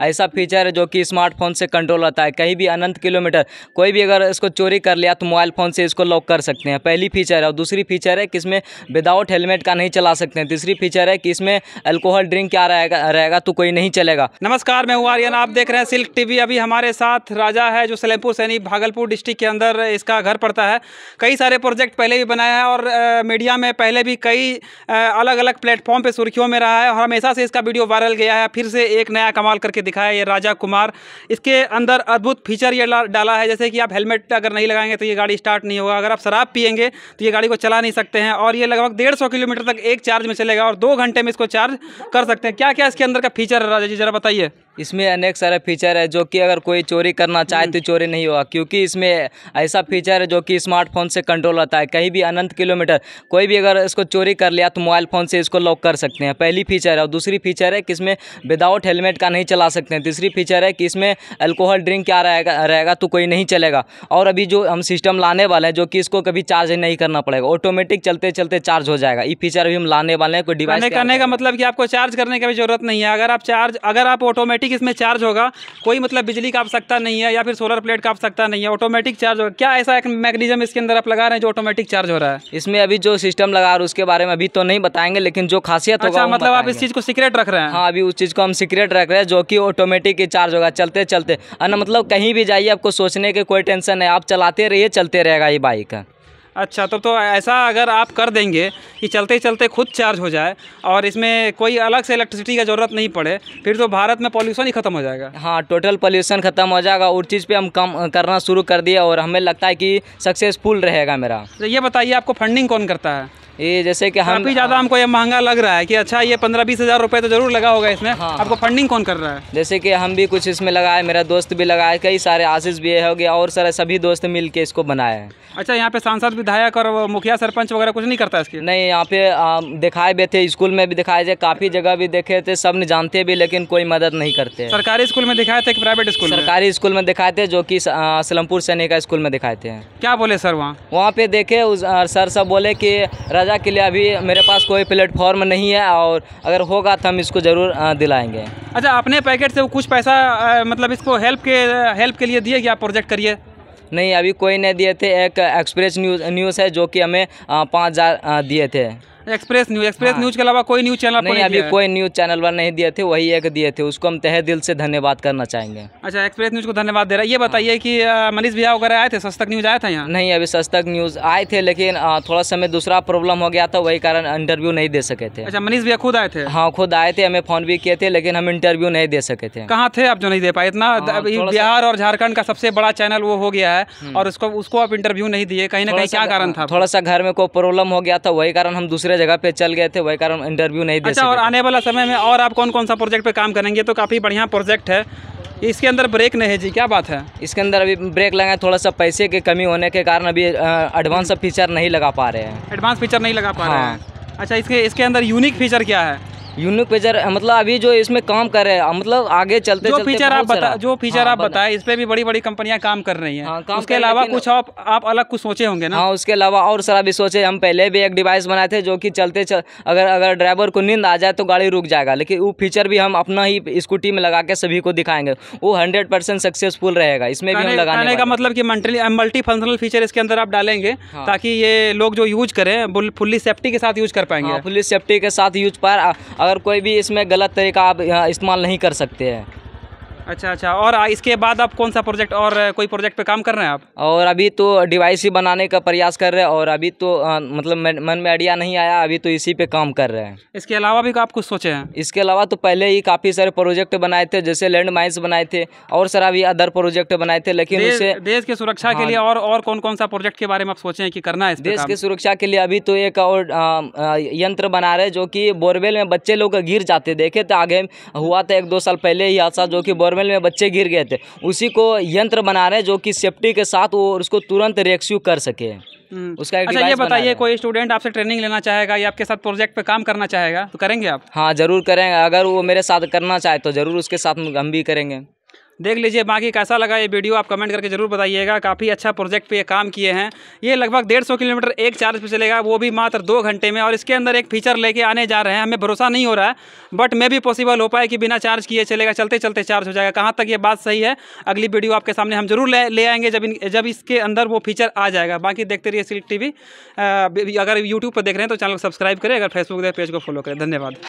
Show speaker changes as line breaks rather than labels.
ऐसा फीचर है जो कि स्मार्टफोन से कंट्रोल होता है कहीं भी अनंत किलोमीटर कोई भी अगर इसको चोरी कर लिया तो मोबाइल फ़ोन से इसको लॉक कर सकते हैं पहली फीचर है और दूसरी फीचर है कि इसमें विदाउट हेलमेट का नहीं चला सकते हैं तीसरी फीचर है कि इसमें अल्कोहल ड्रिंक क्या रहेगा रहेगा तो कोई नहीं चलेगा
नमस्कार मैं हूँ आर्यन आप देख रहे हैं सिल्क टी अभी हमारे साथ राजा है जो सलेमपुर सैनी भागलपुर डिस्ट्रिक्ट के अंदर इसका घर पड़ता है कई सारे प्रोजेक्ट पहले भी बनाए हैं और मीडिया में पहले भी कई अलग अलग प्लेटफॉर्म पर सुर्खियों में रहा है और हमेशा से इसका वीडियो वायरल गया है फिर से एक नया कमाल करके करके दिखाया ये राजा कुमार इसके अंदर अद्भुत फीचर ये डाला है जैसे कि आप हेलमेट अगर नहीं लगाएंगे तो ये गाड़ी स्टार्ट नहीं होगा अगर आप शराब पियेंगे तो ये गाड़ी को चला नहीं सकते हैं और ये लगभग डेढ़ सौ किलोमीटर तक एक चार्ज में चलेगा और दो घंटे में इसको चार्ज कर सकते हैं क्या क्या इसके अंदर का फीचर है राजा जी ज़रा बताइए
इसमें अनेक सारे फीचर है जो कि अगर कोई चोरी करना चाहे तो हम्म। चोरी नहीं होगा क्योंकि इसमें ऐसा फीचर है जो कि स्मार्टफोन से कंट्रोल होता है कहीं भी अनंत किलोमीटर कोई भी अगर इसको चोरी कर लिया तो मोबाइल फ़ोन से इसको लॉक कर सकते हैं पहली फीचर है और दूसरी फीचर है कि इसमें विदाउट हेलमेट का नहीं चला सकते हैं तीसरी फीचर है कि इसमें अल्कोहल ड्रिंक क्या रहेगा रहेगा तो कोई नहीं चलेगा और अभी जो हम सिस्टम लाने वाले हैं जो कि इसको कभी चार्ज नहीं करना पड़ेगा ऑटोमेटिक चलते चलते चार्ज हो जाएगा ये फीचर अभी हम लाने वाले हैं कोई डिवाइस करने
का मतलब कि आपको चार्ज करने की भी जरूरत नहीं है अगर आप चार्ज अगर आप ऑटोमेटिक ऑटोमेटिक इसमें चार्ज होगा कोई मतलब बिजली का आवश्यकता नहीं है या फिर सोलर प्लेट का आवश्यकता नहीं है ऑटोमेटिक चार्ज होगा क्या ऐसा एक मैकेनिज्म इसके अंदर आप लगा रहे हैं जो ऑटोमेटिक चार्ज हो रहा है इसमें अभी जो सिस्टम लगा रहा है उसके बारे में अभी तो नहीं
बताएंगे लेकिन जो खासियत होगा अच्छा, मतलब आप इस चीज़ को सीक्रेट रख रहे हैं हाँ अभी उस चीज़ को हम सीक्रेट रख रहे हैं जो कि ऑटोमेटिक चार्ज होगा चलते चलते मतलब कहीं भी जाइए आपको सोचने की कोई टेंशन नहीं आप चलाते रहिए चलते रहेगा ये बाइक
अच्छा तो तो ऐसा अगर आप कर देंगे कि चलते चलते खुद चार्ज हो जाए और इसमें कोई अलग से इलेक्ट्रिसिटी का ज़रूरत नहीं पड़े फिर तो भारत में पॉल्यूशन ही ख़त्म हो
जाएगा हाँ टोटल पॉल्यूशन ख़त्म हो जाएगा और चीज़ पर हम कम करना शुरू कर दिया और हमें लगता है कि सक्सेसफुल रहेगा
मेरा तो ये बताइए आपको फंडिंग कौन करता है ये जैसे कि हम भी ज़्यादा हमको ये महंगा लग रहा है कि अच्छा ये पंद्रह बीस हज़ार रुपये तो ज़रूर लगा होगा इसमें हाँ, हाँ। आपको फंडिंग कौन कर रहा है जैसे
कि हम भी कुछ इसमें लगाए मेरा दोस्त भी लगाए कई सारे आशीष भी हो गया और सारे सभी दोस्त मिल के इसको बनाए
अच्छा यहाँ पे सांसद विधायक और मुखिया सरपंच वगैरह कुछ नहीं करता इसकी नहीं यहाँ पे
दिखाए भी थे स्कूल में भी दिखाए थे काफ़ी जगह भी देखे थे सब ने जानते भी लेकिन कोई मदद नहीं करते सरकारी स्कूल में दिखाए थे कि प्राइवेट स्कूल सरकारी स्कूल में दिखाए थे जो कि सलमपुर सैनिका स्कूल में दिखाए थे क्या बोले सर वहाँ वहाँ पे देखे सर सब बोले की राजा के लिए अभी मेरे पास कोई प्लेटफॉर्म नहीं है और अगर होगा तो हम इसको ज़रूर दिलाएंगे
अच्छा अपने पैकेट से कुछ पैसा मतलब इसको हेल्प के हेल्प के लिए दिए कि आप प्रोजेक्ट करिए नहीं अभी कोई नहीं
दिए थे एक एक्सप्रेस न्यूज़ न्यूज़ है जो कि हमें पाँच हज़ार दिए थे
एक्सप्रेस न्यूज एक्सप्रेस न्यूज के अलावा कोई न्यूज चैनल नहीं अभी कोई
न्यूज चैनल वाले नहीं दिए थे वही एक दिए थे उसको हम तहे दिल से धन्यवाद करना चाहेंगे
अच्छा एक्सप्रेस न्यूज को धन्यवाद दे रहा है ये बताइए हाँ। कि मनीष भैया वगैरह आए थे सस्तक न्यूज आया
था यहाँ नहीं अभी सस्तक न्यूज आए थे लेकिन थोड़ा समय दूसरा प्रॉब्लम हो गया था वही कारण इंटरव्यू नहीं दे सके थे अच्छा
मनीष भैया खुद आए थे हाँ खुद आए थे हमें फोन भी किए थे लेकिन हम इंटरव्यू नहीं दे सके थे कहाँ थे आप जो नहीं दे पाए इतना हाँ, बिहार और झारखंड का सबसे बड़ा चैनल वो हो गया है हम्म। और उसको उसको आप इंटरव्यू नहीं दिए कहीं ना कहीं क्या कारण था थोड़ा सा घर में कोई प्रॉब्लम हो गया था वही कारण हम दूसरे जगह पे चल गए थे वही कारण इंटरव्यू नहीं दे अच्छा और आने वाला समय में और आप कौन कौन सा प्रोजेक्ट पे काम करेंगे तो काफ़ी बढ़िया प्रोजेक्ट है इसके अंदर ब्रेक नहीं है जी क्या बात है इसके अंदर अभी ब्रेक लगा है थोड़ा सा पैसे की कमी
होने के कारण अभी एडवांस फीचर हम्म। नहीं लगा पा रहे हैं
एडवांस फीचर नहीं लगा पा रहे हैं हाँ। अच्छा
इसके इसके अंदर यूनिक फीचर क्या है यूनिक फीचर मतलब अभी जो इसमें काम कर रहे हैं मतलब आगे चलते जो फीचर हाँ, आप बता जो फीचर आप बताए
इस पर भी बड़ी बड़ी कंपनियां काम कर रही है हाँ, उसके अलावा कुछ
आप अलग कुछ सोचे होंगे ना हाँ उसके अलावा और सारा भी सोचे हम पहले भी एक डिवाइस बनाए थे जो कि चलते चल, अगर अगर ड्राइवर को नींद आ जाए तो गाड़ी रुक जाएगा लेकिन वो फीचर भी हम अपना ही स्कूटी में लगा के सभी को दिखाएंगे वो हंड्रेड परसेंट सक्सेसफुल रहेगा
इसमें भी हम लगाने का मतलब कि मल्टी फंक्शनल फीचर इसके अंदर आप डालेंगे हाँ। ताकि ये लोग जो यूज करें फुल्ली सेफ्टी के साथ यूज कर पाएंगे फुल्ली
हाँ, सेफ्टी के साथ यूज पर अगर कोई भी इसमें गलत तरीका आप इस्तेमाल नहीं कर सकते हैं
अच्छा अच्छा और इसके बाद आप कौन सा प्रोजेक्ट और कोई प्रोजेक्ट पे काम कर रहे हैं आप और अभी तो
डिवाइस ही बनाने का प्रयास कर रहे हैं और अभी तो आ, मतलब मन में आइडिया नहीं आया अभी तो इसी पे
काम कर रहे हैं
इसके अलावा भी आप कुछ सोचे हैं इसके अलावा तो पहले ही काफ़ी सारे प्रोजेक्ट बनाए थे जैसे लैंड माइन्स बनाए थे और सारा अभी अदर प्रोजेक्ट बनाए थे लेकिन उसे
देश की सुरक्षा के हाँ। लिए और और कौन कौन सा प्रोजेक्ट के बारे में आप सोचे हैं कि करना है देश की सुरक्षा
के लिए अभी तो एक और यंत्र बना रहे जो की बोरवेल में बच्चे लोग गिर जाते देखे थे आगे हुआ था एक दो साल पहले ही हादसा जो की बोरवेल ट्रैवल में बच्चे गिर गए थे उसी को यंत्र बना रहे हैं जो कि सेफ्टी के साथ वो उसको तुरंत रेस्क्यू कर सके हम्म। उसका एक अच्छा ये बताइए
कोई स्टूडेंट आपसे ट्रेनिंग लेना चाहेगा या आपके साथ प्रोजेक्ट पे काम करना चाहेगा तो करेंगे आप
हाँ ज़रूर करेंगे अगर वो मेरे साथ करना चाहे तो ज़रूर उसके साथ हम भी
करेंगे देख लीजिए बाकी कैसा लगा ये वीडियो आप कमेंट करके ज़रूर बताइएगा काफ़ी अच्छा प्रोजेक्ट पे ये काम किए हैं ये लगभग डेढ़ सौ किलोमीटर एक चार्ज पे चलेगा वो भी मात्र दो घंटे में और इसके अंदर एक फीचर लेके आने जा रहे हैं हमें भरोसा नहीं हो रहा है बट मे भी पॉसिबल हो पाए कि बिना चार्ज किए चलेगा चलते चलते चार्ज हो जाएगा कहाँ तक ये बात सही है अगली वीडियो आपके सामने हम जरूर ले, ले आएंगे जब इन, जब इसके अंदर वो फीचर आ जाएगा बाकी देखते रहिए सिल्क टी अगर यूट्यूब पर देख रहे हैं तो चैनल को सब्सक्राइब करें अगर फेसबुक पेज को फॉलो करें धन्यवाद